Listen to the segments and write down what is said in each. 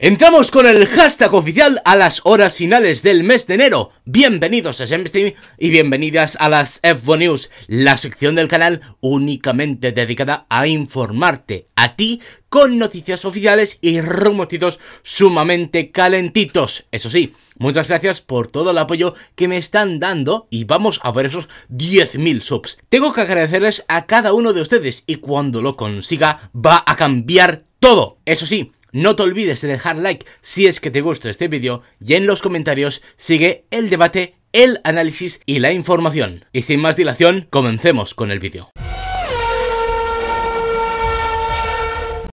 Entramos con el hashtag oficial a las horas finales del mes de enero. Bienvenidos a y bienvenidas a las f News, la sección del canal únicamente dedicada a informarte a ti con noticias oficiales y rumotidos sumamente calentitos. Eso sí, muchas gracias por todo el apoyo que me están dando y vamos a ver esos 10.000 subs. Tengo que agradecerles a cada uno de ustedes y cuando lo consiga va a cambiar todo. Eso sí, no te olvides de dejar like si es que te gusta este vídeo y en los comentarios sigue el debate, el análisis y la información. Y sin más dilación, comencemos con el vídeo.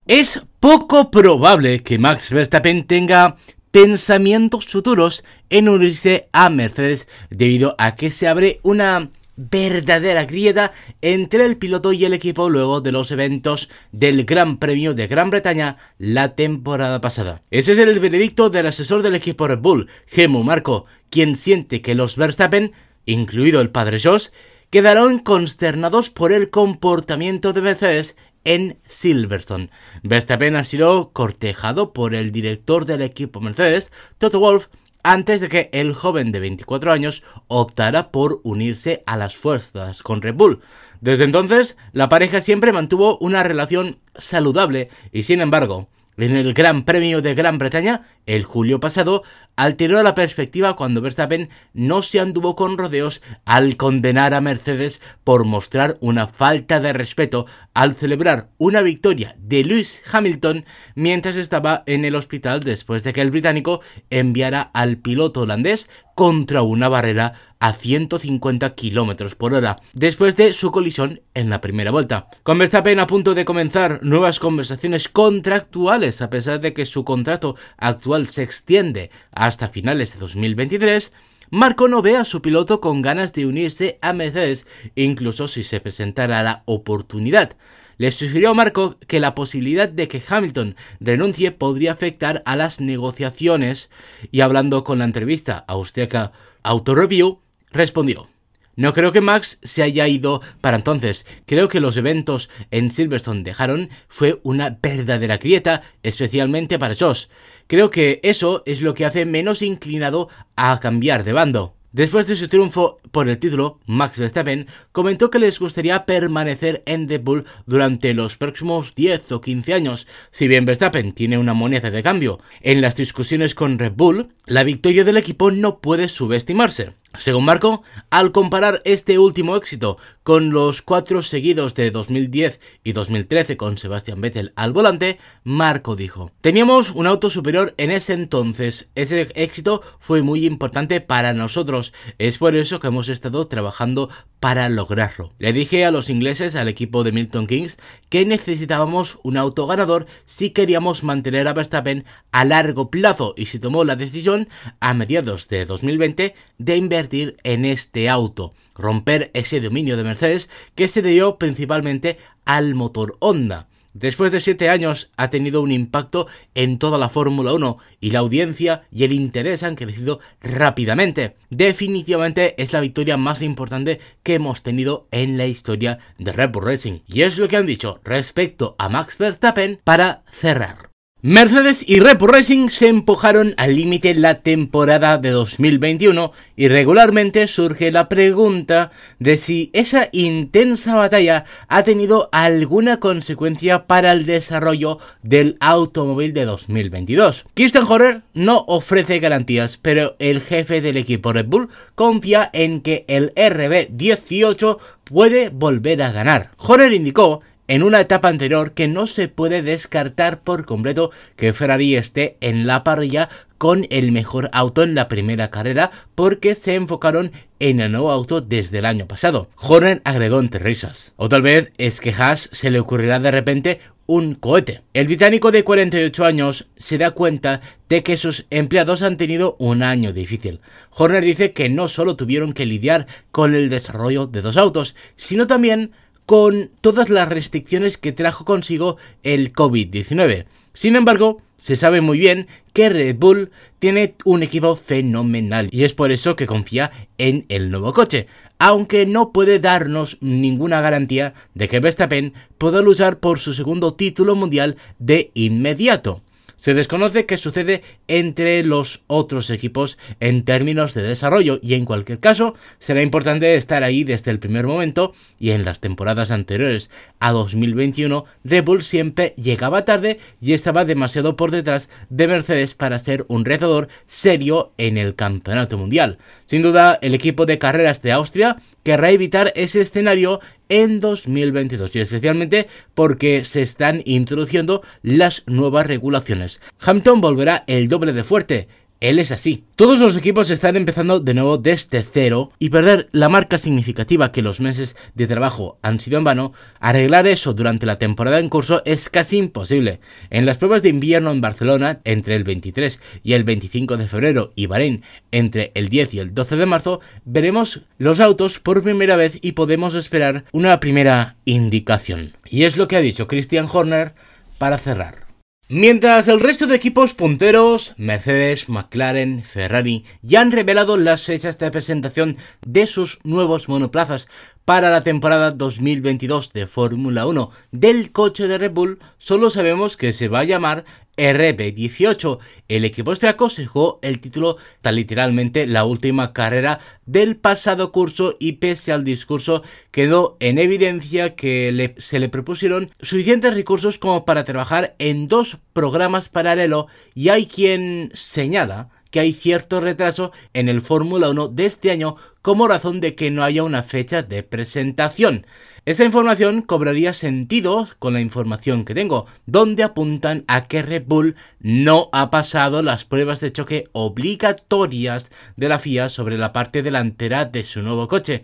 Es poco probable que Max Verstappen tenga pensamientos futuros en unirse a Mercedes debido a que se abre una verdadera grieta entre el piloto y el equipo luego de los eventos del Gran Premio de Gran Bretaña la temporada pasada. Ese es el veredicto del asesor del equipo Red Bull, Gemu Marco, quien siente que los Verstappen, incluido el padre Josh, quedaron consternados por el comportamiento de Mercedes en Silverstone. Verstappen ha sido cortejado por el director del equipo Mercedes, Toto Wolff, antes de que el joven de 24 años optara por unirse a las fuerzas con Red Bull. Desde entonces, la pareja siempre mantuvo una relación saludable y sin embargo, en el Gran Premio de Gran Bretaña, el julio pasado, alteró la perspectiva cuando Verstappen no se anduvo con rodeos al condenar a Mercedes por mostrar una falta de respeto al celebrar una victoria de Lewis Hamilton mientras estaba en el hospital después de que el británico enviara al piloto holandés contra una barrera a 150 km por hora, después de su colisión en la primera vuelta. Con Verstappen a punto de comenzar nuevas conversaciones contractuales, a pesar de que su contrato actual se extiende a hasta finales de 2023, Marco no ve a su piloto con ganas de unirse a Mercedes, incluso si se presentara la oportunidad. Le sugirió a Marco que la posibilidad de que Hamilton renuncie podría afectar a las negociaciones y hablando con la entrevista austriaca Autoreview, respondió. No creo que Max se haya ido para entonces. Creo que los eventos en Silverstone dejaron fue una verdadera grieta, especialmente para Josh. Creo que eso es lo que hace menos inclinado a cambiar de bando. Después de su triunfo por el título, Max Verstappen comentó que les gustaría permanecer en Red Bull durante los próximos 10 o 15 años, si bien Verstappen tiene una moneda de cambio. En las discusiones con Red Bull, la victoria del equipo no puede subestimarse. Según Marco, al comparar este último éxito con los cuatro seguidos de 2010 y 2013 con Sebastian Vettel al volante, Marco dijo, teníamos un auto superior en ese entonces, ese éxito fue muy importante para nosotros, es por eso que hemos estado trabajando para lograrlo. Le dije a los ingleses, al equipo de Milton Kings, que necesitábamos un auto ganador si queríamos mantener a Verstappen a largo plazo y se tomó la decisión a mediados de 2020 de invertir en este auto, romper ese dominio de Mercedes que se dio principalmente al motor Honda. Después de siete años ha tenido un impacto en toda la Fórmula 1 y la audiencia y el interés han crecido rápidamente. Definitivamente es la victoria más importante que hemos tenido en la historia de Red Bull Racing. Y es lo que han dicho respecto a Max Verstappen para cerrar. Mercedes y Bull Racing se empujaron al límite la temporada de 2021 y regularmente surge la pregunta de si esa intensa batalla ha tenido alguna consecuencia para el desarrollo del automóvil de 2022. Christian Horner no ofrece garantías, pero el jefe del equipo Red Bull confía en que el RB18 puede volver a ganar. Horner indicó en una etapa anterior que no se puede descartar por completo que Ferrari esté en la parrilla con el mejor auto en la primera carrera porque se enfocaron en el nuevo auto desde el año pasado. Horner agregó entre risas. O tal vez es que Haas se le ocurrirá de repente un cohete. El británico de 48 años se da cuenta de que sus empleados han tenido un año difícil. Horner dice que no solo tuvieron que lidiar con el desarrollo de dos autos, sino también con todas las restricciones que trajo consigo el COVID-19. Sin embargo, se sabe muy bien que Red Bull tiene un equipo fenomenal y es por eso que confía en el nuevo coche, aunque no puede darnos ninguna garantía de que Verstappen pueda luchar por su segundo título mundial de inmediato. Se desconoce qué sucede entre los otros equipos en términos de desarrollo y en cualquier caso será importante estar ahí desde el primer momento y en las temporadas anteriores a 2021 Red Bull siempre llegaba tarde y estaba demasiado por detrás de Mercedes para ser un rezador serio en el campeonato mundial. Sin duda el equipo de carreras de Austria querrá evitar ese escenario en 2022 y especialmente porque se están introduciendo las nuevas regulaciones. Hampton volverá el doble de fuerte él es así. Todos los equipos están empezando de nuevo desde cero y perder la marca significativa que los meses de trabajo han sido en vano, arreglar eso durante la temporada en curso es casi imposible. En las pruebas de invierno en Barcelona entre el 23 y el 25 de febrero y Bahrein entre el 10 y el 12 de marzo, veremos los autos por primera vez y podemos esperar una primera indicación. Y es lo que ha dicho Christian Horner para cerrar. Mientras el resto de equipos punteros, Mercedes, McLaren, Ferrari, ya han revelado las fechas de presentación de sus nuevos monoplazas, para la temporada 2022 de Fórmula 1 del coche de Red Bull, solo sabemos que se va a llamar RB18. El equipo austriaco se jugó el título tan literalmente la última carrera del pasado curso y pese al discurso quedó en evidencia que se le propusieron suficientes recursos como para trabajar en dos programas paralelo y hay quien señala que hay cierto retraso en el Fórmula 1 de este año como razón de que no haya una fecha de presentación. Esta información cobraría sentido con la información que tengo, donde apuntan a que Red Bull no ha pasado las pruebas de choque obligatorias de la FIA sobre la parte delantera de su nuevo coche.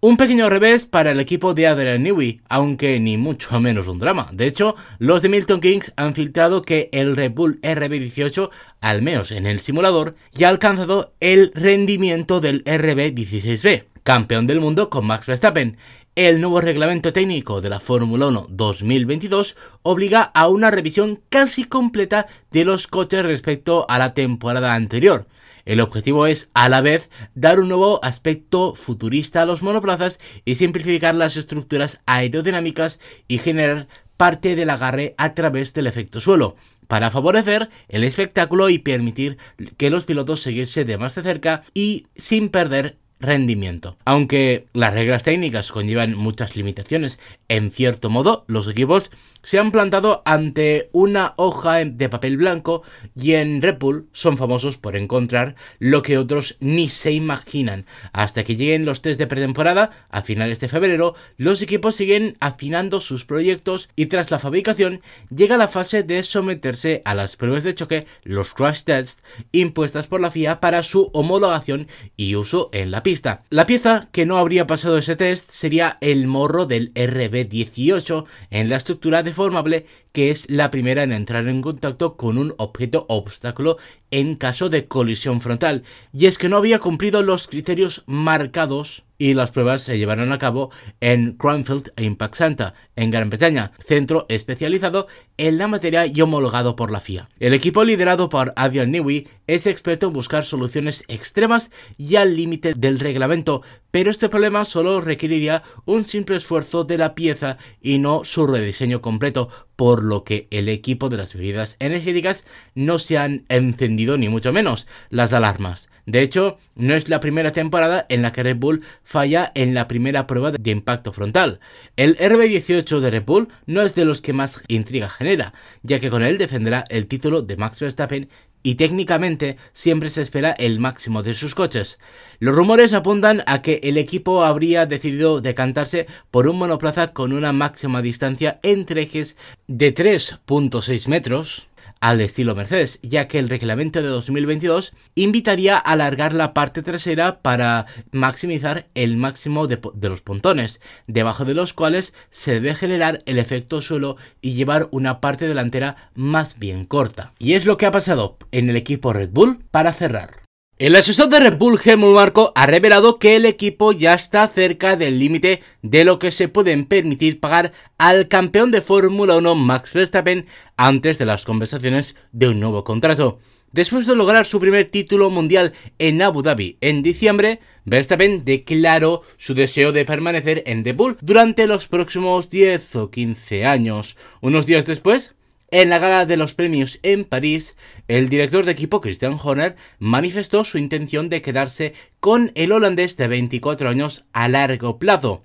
Un pequeño revés para el equipo de Adrian Newey, aunque ni mucho menos un drama. De hecho, los de Milton Kings han filtrado que el Red Bull RB18, al menos en el simulador, ya ha alcanzado el rendimiento del RB16B, campeón del mundo con Max Verstappen. El nuevo reglamento técnico de la Fórmula 1 2022 obliga a una revisión casi completa de los coches respecto a la temporada anterior. El objetivo es, a la vez, dar un nuevo aspecto futurista a los monoplazas y simplificar las estructuras aerodinámicas y generar parte del agarre a través del efecto suelo, para favorecer el espectáculo y permitir que los pilotos seguirse de más de cerca y sin perder rendimiento. Aunque las reglas técnicas conllevan muchas limitaciones, en cierto modo los equipos se han plantado ante una hoja de papel blanco y en Repul son famosos por encontrar lo que otros ni se imaginan. Hasta que lleguen los test de pretemporada, a finales de febrero, los equipos siguen afinando sus proyectos y tras la fabricación llega la fase de someterse a las pruebas de choque, los crash tests, impuestas por la FIA para su homologación y uso en la la pieza que no habría pasado ese test sería el morro del RB18 en la estructura deformable que es la primera en entrar en contacto con un objeto obstáculo en caso de colisión frontal, y es que no había cumplido los criterios marcados y las pruebas se llevaron a cabo en Cranfield e Impact Santa, en Gran Bretaña, centro especializado en la materia y homologado por la FIA. El equipo liderado por Adrian Newey es experto en buscar soluciones extremas y al límite del reglamento, pero este problema solo requeriría un simple esfuerzo de la pieza y no su rediseño completo, por lo que el equipo de las bebidas energéticas no se han encendido ni mucho menos las alarmas. De hecho, no es la primera temporada en la que Red Bull falla en la primera prueba de impacto frontal. El RB18 de Red Bull no es de los que más intriga genera, ya que con él defenderá el título de Max Verstappen y técnicamente siempre se espera el máximo de sus coches. Los rumores apuntan a que el equipo habría decidido decantarse por un monoplaza con una máxima distancia entre ejes de 3.6 metros, al estilo Mercedes, ya que el reglamento de 2022 invitaría a alargar la parte trasera para maximizar el máximo de, los pontones, debajo de los cuales se debe generar el efecto suelo y llevar una parte delantera más bien corta. Y es lo que ha pasado en el equipo Red Bull para cerrar. El asesor de Red Bull, Helmut Marco, ha revelado que el equipo ya está cerca del límite de lo que se pueden permitir pagar al campeón de Fórmula 1 Max Verstappen antes de las conversaciones de un nuevo contrato. Después de lograr su primer título mundial en Abu Dhabi en diciembre, Verstappen declaró su deseo de permanecer en Red Bull durante los próximos 10 o 15 años. Unos días después, en la gala de los premios en París, el director de equipo Christian Horner manifestó su intención de quedarse con el holandés de 24 años a largo plazo.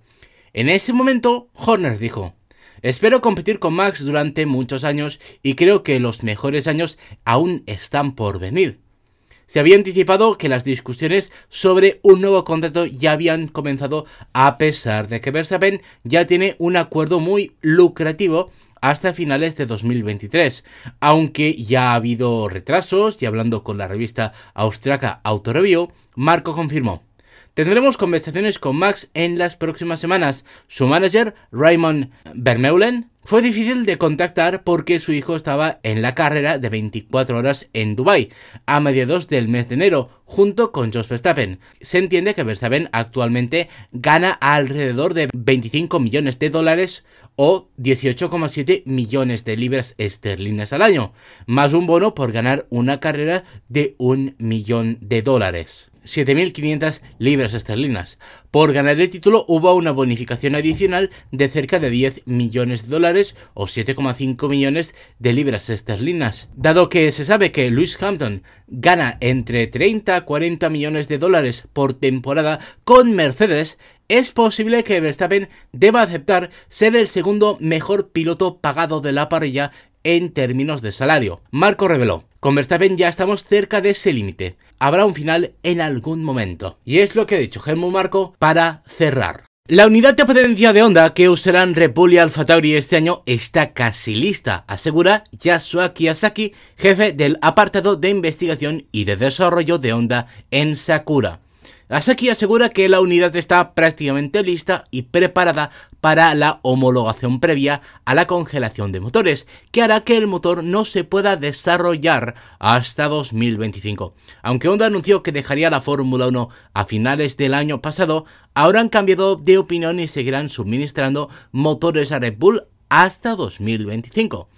En ese momento, Horner dijo, Espero competir con Max durante muchos años y creo que los mejores años aún están por venir. Se había anticipado que las discusiones sobre un nuevo contrato ya habían comenzado a pesar de que Verstappen ya tiene un acuerdo muy lucrativo hasta finales de 2023, aunque ya ha habido retrasos y hablando con la revista austriaca Autoreview, Marco confirmó Tendremos conversaciones con Max en las próximas semanas. Su manager, Raymond Vermeulen, fue difícil de contactar porque su hijo estaba en la carrera de 24 horas en Dubai a mediados del mes de enero, junto con Jos Verstappen. Se entiende que Verstappen actualmente gana alrededor de 25 millones de dólares o 18,7 millones de libras esterlinas al año, más un bono por ganar una carrera de un millón de dólares. 7.500 libras esterlinas. Por ganar el título hubo una bonificación adicional de cerca de 10 millones de dólares o 7,5 millones de libras esterlinas. Dado que se sabe que Lewis Hampton gana entre 30 a 40 millones de dólares por temporada con Mercedes, es posible que Verstappen deba aceptar ser el segundo mejor piloto pagado de la parrilla en términos de salario. Marco reveló, con Verstappen ya estamos cerca de ese límite habrá un final en algún momento. Y es lo que ha dicho Helmut Marco para cerrar. La unidad de potencia de onda que usarán Repulia Alpha Tauri este año está casi lista, asegura Yasuaki Asaki, jefe del apartado de investigación y de desarrollo de onda en Sakura. Asaki asegura que la unidad está prácticamente lista y preparada para la homologación previa a la congelación de motores, que hará que el motor no se pueda desarrollar hasta 2025. Aunque Honda anunció que dejaría la Fórmula 1 a finales del año pasado, ahora han cambiado de opinión y seguirán suministrando motores a Red Bull hasta 2025.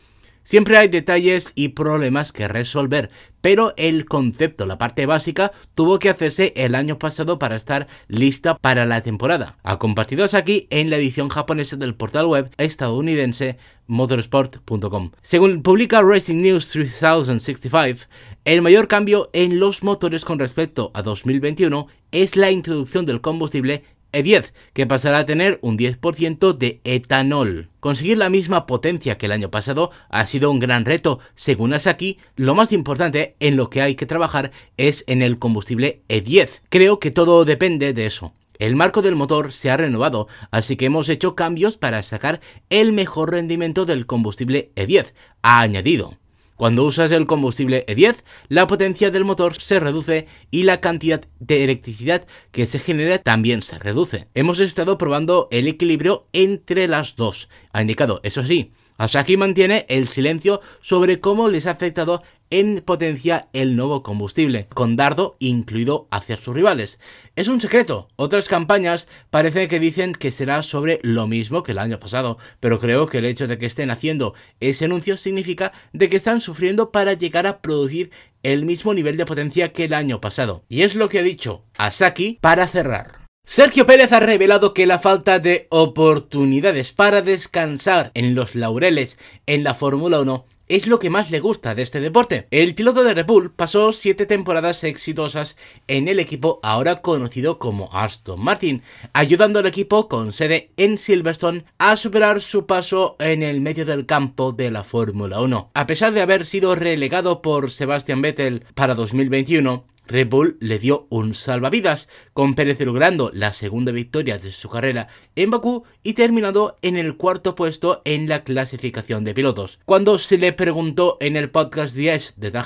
Siempre hay detalles y problemas que resolver, pero el concepto, la parte básica, tuvo que hacerse el año pasado para estar lista para la temporada. A compartidos aquí en la edición japonesa del portal web estadounidense motorsport.com. Según publica Racing News 3065, el mayor cambio en los motores con respecto a 2021 es la introducción del combustible e10, que pasará a tener un 10% de etanol. Conseguir la misma potencia que el año pasado ha sido un gran reto. Según Asaki, lo más importante en lo que hay que trabajar es en el combustible E10. Creo que todo depende de eso. El marco del motor se ha renovado, así que hemos hecho cambios para sacar el mejor rendimiento del combustible E10, ha añadido. Cuando usas el combustible E10, la potencia del motor se reduce y la cantidad de electricidad que se genera también se reduce. Hemos estado probando el equilibrio entre las dos. Ha indicado, eso sí, Asaki mantiene el silencio sobre cómo les ha afectado en potencia el nuevo combustible, con dardo incluido hacia sus rivales. Es un secreto, otras campañas parece que dicen que será sobre lo mismo que el año pasado, pero creo que el hecho de que estén haciendo ese anuncio significa de que están sufriendo para llegar a producir el mismo nivel de potencia que el año pasado. Y es lo que ha dicho Asaki para cerrar. Sergio Pérez ha revelado que la falta de oportunidades para descansar en los laureles en la Fórmula 1 es lo que más le gusta de este deporte. El piloto de Red Bull pasó 7 temporadas exitosas en el equipo ahora conocido como Aston Martin, ayudando al equipo con sede en Silverstone a superar su paso en el medio del campo de la Fórmula 1. A pesar de haber sido relegado por Sebastian Vettel para 2021, Red Bull le dio un salvavidas, con Pérez logrando la segunda victoria de su carrera en Bakú y terminando en el cuarto puesto en la clasificación de pilotos. Cuando se le preguntó en el podcast 10 de Dan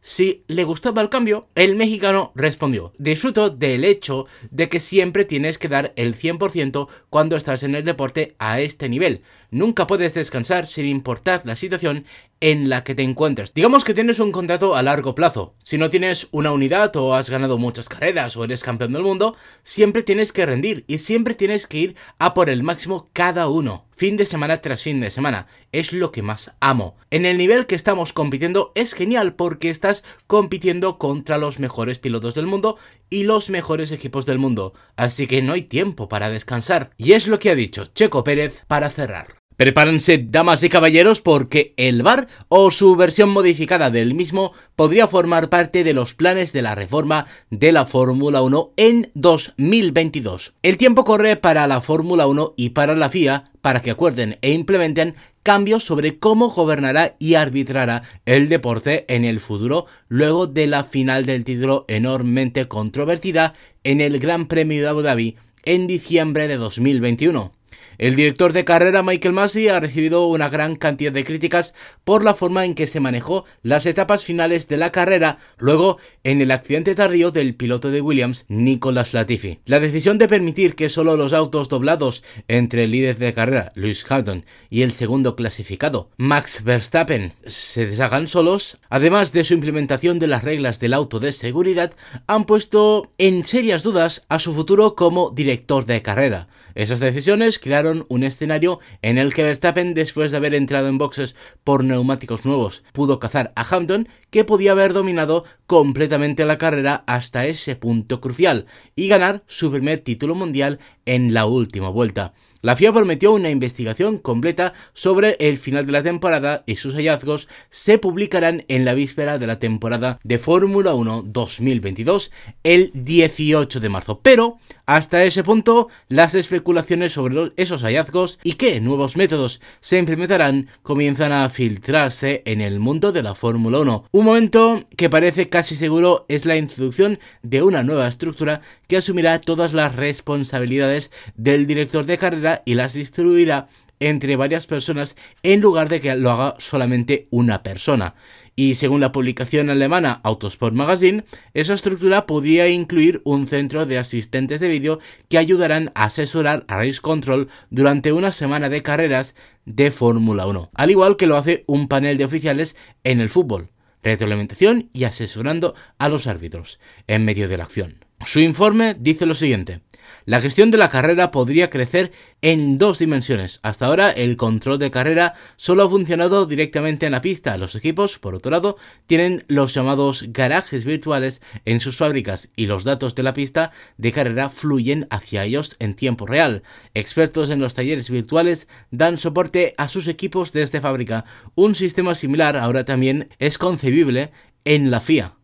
si le gustaba el cambio, el mexicano respondió, disfruto del hecho de que siempre tienes que dar el 100% cuando estás en el deporte a este nivel. Nunca puedes descansar sin importar la situación en la que te encuentres. Digamos que tienes un contrato a largo plazo. Si no tienes una unidad o has ganado muchas carreras o eres campeón del mundo, siempre tienes que rendir y siempre tienes que ir a por el máximo cada uno. Fin de semana tras fin de semana. Es lo que más amo. En el nivel que estamos compitiendo es genial porque estás compitiendo contra los mejores pilotos del mundo y los mejores equipos del mundo. Así que no hay tiempo para descansar. Y es lo que ha dicho Checo Pérez para cerrar. Prepárense, damas y caballeros, porque el VAR o su versión modificada del mismo podría formar parte de los planes de la reforma de la Fórmula 1 en 2022. El tiempo corre para la Fórmula 1 y para la FIA para que acuerden e implementen cambios sobre cómo gobernará y arbitrará el deporte en el futuro luego de la final del título enormemente controvertida en el Gran Premio de Abu Dhabi en diciembre de 2021. El director de carrera Michael Massey ha recibido una gran cantidad de críticas por la forma en que se manejó las etapas finales de la carrera luego en el accidente tardío del piloto de Williams Nicolas Latifi. La decisión de permitir que solo los autos doblados entre el líder de carrera Lewis Hamilton y el segundo clasificado Max Verstappen se deshagan solos, además de su implementación de las reglas del auto de seguridad, han puesto en serias dudas a su futuro como director de carrera. Esas decisiones crearon un escenario en el que Verstappen, después de haber entrado en boxes por neumáticos nuevos, pudo cazar a Hampton, que podía haber dominado completamente la carrera hasta ese punto crucial y ganar su primer título mundial en la última vuelta. La FIA prometió una investigación completa sobre el final de la temporada y sus hallazgos se publicarán en la víspera de la temporada de Fórmula 1 2022 el 18 de marzo. Pero hasta ese punto las especulaciones sobre esos hallazgos y qué nuevos métodos se implementarán comienzan a filtrarse en el mundo de la Fórmula 1. Un momento que parece casi seguro es la introducción de una nueva estructura que asumirá todas las responsabilidades del director de carrera y las distribuirá entre varias personas en lugar de que lo haga solamente una persona. Y según la publicación alemana Autosport Magazine, esa estructura podría incluir un centro de asistentes de vídeo que ayudarán a asesorar a Race Control durante una semana de carreras de Fórmula 1, al igual que lo hace un panel de oficiales en el fútbol retroalimentación y asesorando a los árbitros en medio de la acción. Su informe dice lo siguiente, la gestión de la carrera podría crecer en dos dimensiones. Hasta ahora el control de carrera solo ha funcionado directamente en la pista. Los equipos, por otro lado, tienen los llamados garajes virtuales en sus fábricas y los datos de la pista de carrera fluyen hacia ellos en tiempo real. Expertos en los talleres virtuales dan soporte a sus equipos desde fábrica. Un sistema similar ahora también es concebible en la FIA.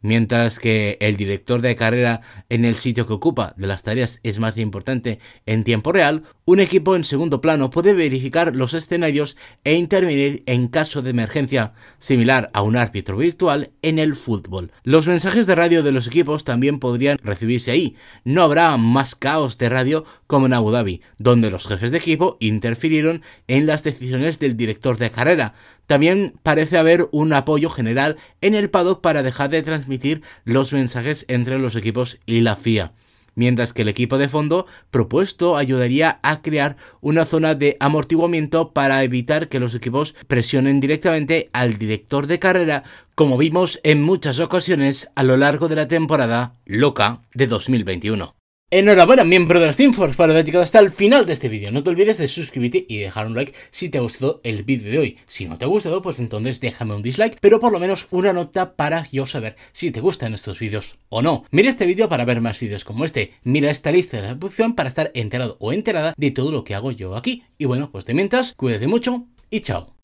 Mientras que el director de carrera en el sitio que ocupa de las tareas es más importante en tiempo real, un equipo en segundo plano puede verificar los escenarios e intervenir en caso de emergencia, similar a un árbitro virtual en el fútbol. Los mensajes de radio de los equipos también podrían recibirse ahí. No habrá más caos de radio como en Abu Dhabi, donde los jefes de equipo interfirieron en las decisiones del director de carrera, también parece haber un apoyo general en el paddock para dejar de transmitir los mensajes entre los equipos y la FIA mientras que el equipo de fondo propuesto ayudaría a crear una zona de amortiguamiento para evitar que los equipos presionen directamente al director de carrera, como vimos en muchas ocasiones a lo largo de la temporada loca de 2021. Enhorabuena miembro de las Teamforce por haber llegado hasta el final de este vídeo. No te olvides de suscribirte y dejar un like si te ha gustado el vídeo de hoy. Si no te ha gustado, pues entonces déjame un dislike, pero por lo menos una nota para yo saber si te gustan estos vídeos o no. Mira este vídeo para ver más vídeos como este. Mira esta lista de la producción para estar enterado o enterada de todo lo que hago yo aquí. Y bueno, pues de mientras, cuídate mucho y chao.